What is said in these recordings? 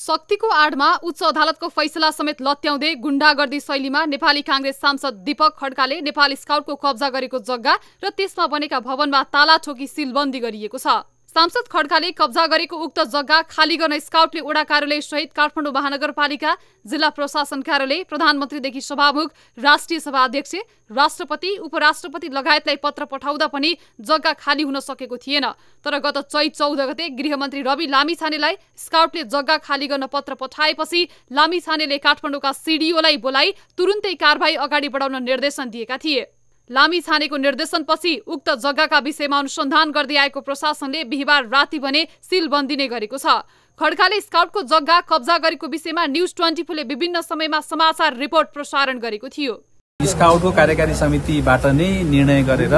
शक्तिको आडमा उच्च अदालतको फैसला समेत लत्याउँदै गुण्डागर्दी शैलीमा नेपाली काङ्ग्रेस सांसद दीपक खड्काले नेपाल स्काउटको कब्जा गरेको जग्गा र त्यसमा बनेका भवनमा ताला ठोकी सिलबन्दी गरिएको छ सांसद खड्काले कब्जा गरेको उक्त जग्गा खाली गर्न स्काउटले ओडा कार्यालय सहित काठमाडौँ महानगरपालिका जिल्ला प्रशासन कार्यालय प्रधानमन्त्रीदेखि सभामुख राष्ट्रिय सभा अध्यक्ष राष्ट्रपति उपराष्ट्रपति लगायतलाई पत्र पठाउँदा पनि जग्गा खाली हुन सकेको थिएन तर गत चैत चौध गते गृहमन्त्री रवि लामिछानेलाई स्काउटले जग्गा खाली गर्न पत्र पठाएपछि लामिछानेले काठमाडौँका सिडिओलाई बोलाई तुरुन्तै कारवाही अगाडि बढाउन निर्देशन दिएका थिए लामी छानेको निर्देशनपछि उक्त जग्गाका विषयमा अनुसन्धान गर्दै आएको प्रशासनले बिहिबार राति भने सिल बन्दिने गरेको छ खड्काले स्काउटको जग्गा कब्जा गरेको विषयमा न्युज ट्वेन्टी फोरले विभिन्न समयमा समाचार रिपोर्ट प्रसारण गरेको थियो स्काउटको कार्यकारी समितिबाट नै निर्णय गरेर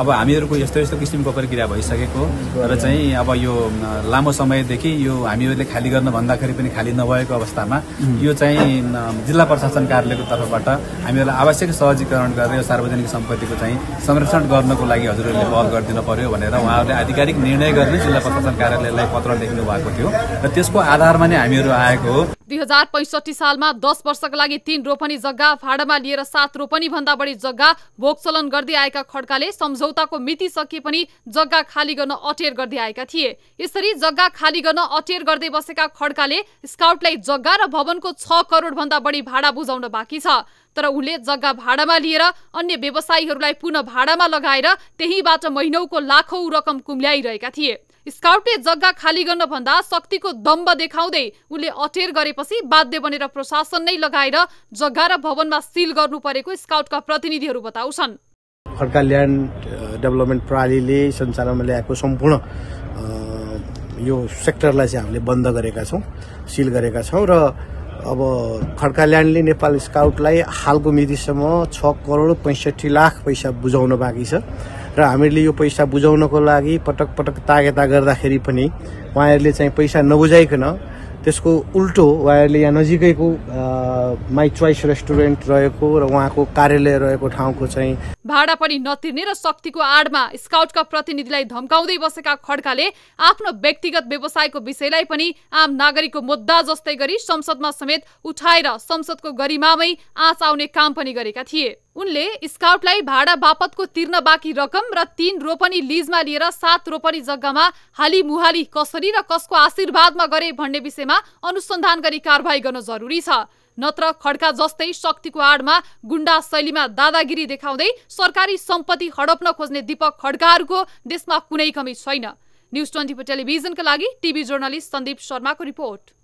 अब हामीहरूको यस्तो यस्तो किसिमको प्रक्रिया भइसकेको र चाहिँ अब यो लामो समयदेखि यो हामीहरूले खाली गर्न भन्दाखेरि पनि खाली नभएको अवस्थामा यो चाहिँ जिल्ला प्रशासन कार्यालयको तर्फबाट हामीहरूलाई आवश्यक सहजीकरण गरेर यो सार्वजनिक सम्पत्तिको चाहिँ संरक्षण गर्नको लागि हजुरहरूले पहल गरिदिनु पर्यो भनेर उहाँहरूले आधिकारिक निर्णय गर्ने जिल्ला प्रशासन कार्यालयलाई पत्र लेख्नु भएको थियो र त्यसको आधारमा नै हामीहरू आएको हो दुई हजार पैँसठी सालमा दस वर्षको लागि तीन रोपनी जग्गा भाडामा लिएर सात रोपनी भन्दा बढी जग्गा भोगचलन गर्दै आएका खड्काले सम्झौताको मिति सकिए पनि जग्गा खाली गर्न अटेर गर्दै आएका थिए यसरी जग्गा खाली गर्न अटेर गर्दै बसेका खड्काले स्काउटलाई जग्गा र भवनको छ करोड़ भन्दा बढी भाडा बुझाउन बाँकी छ तर उनले जग्गा भाडामा लिएर अन्य व्यवसायीहरूलाई पुनः भाडामा लगाएर त्यहीबाट महिनौको लाखौँ रकम कुम्ल्याइरहेका थिए स्काउटले जग्गा खाली गर्न भन्दा शक्तिको दम्ब देखाउँदै दे। उनले अटेर गरेपछि बाध्य बनेर प्रशासन नै लगाएर जग्गा र भवनमा सिल गर्नु परेको स्काउटका प्रतिनिधिहरू बताउँछन् खड्का ल्यान्ड डेभलपमेन्ट प्रणालीले सञ्चालनमा ल्याएको सम्पूर्ण यो सेक्टरलाई चाहिँ हामीले बन्द गरेका छौँ सिल गरेका छौँ र अब खड्का ल्यान्डले नेपाल स्काउटलाई हालको मितिसम्म छ करोड पैँसठी लाख पैसा बुझाउन बाँकी छ र हामीहरूले यो पैसा बुझाउनको लागि पटक पटक तागेता गर्दाखेरि पनि उहाँहरूले चाहिँ पैसा नबुझाइकन त्यसको उल्टो उहाँहरूले यहाँ नजिकैको माई चोइस रेस्टुरेन्ट रहेको र उहाँको कार्यालय रहेको ठाउँको चाहिँ भाडा पनि नतिर्ने र शक्तिको आडमा स्काउटका प्रतिनिधिलाई धम्काउँदै बसेका खड्काले आफ्नो व्यक्तिगत व्यवसायको विषयलाई पनि आम नागरिकको मुद्दा जस्तै गरी संसदमा समेत उठाएर संसदको गरिमामै आँच आउने काम पनि गरेका थिए उनले स्काउटलाई भाडा बापतको तिर्न बाँकी रकम र तीन रोपनी लिजमा लिएर सात रोपनी जग्गामा हाली मुहाली कसरी र कसको आशीर्वादमा गरे भन्ने विषयमा अनुसन्धान गरी कारवाही गर्न जरुरी छ नत्र खड्का जस्तै शक्तिको आडमा गुण्डा शैलीमा दादागिरी देखाउँदै सरकारी सम्पत्ति हडप्न खोज्ने दीपक खड्काहरूको देशमा कुनै कमी छैन न्युज ट्वेन्टी फोर टेलिभिजनका लागि टिभी जर्नलिस्ट सन्दीप शर्माको रिपोर्ट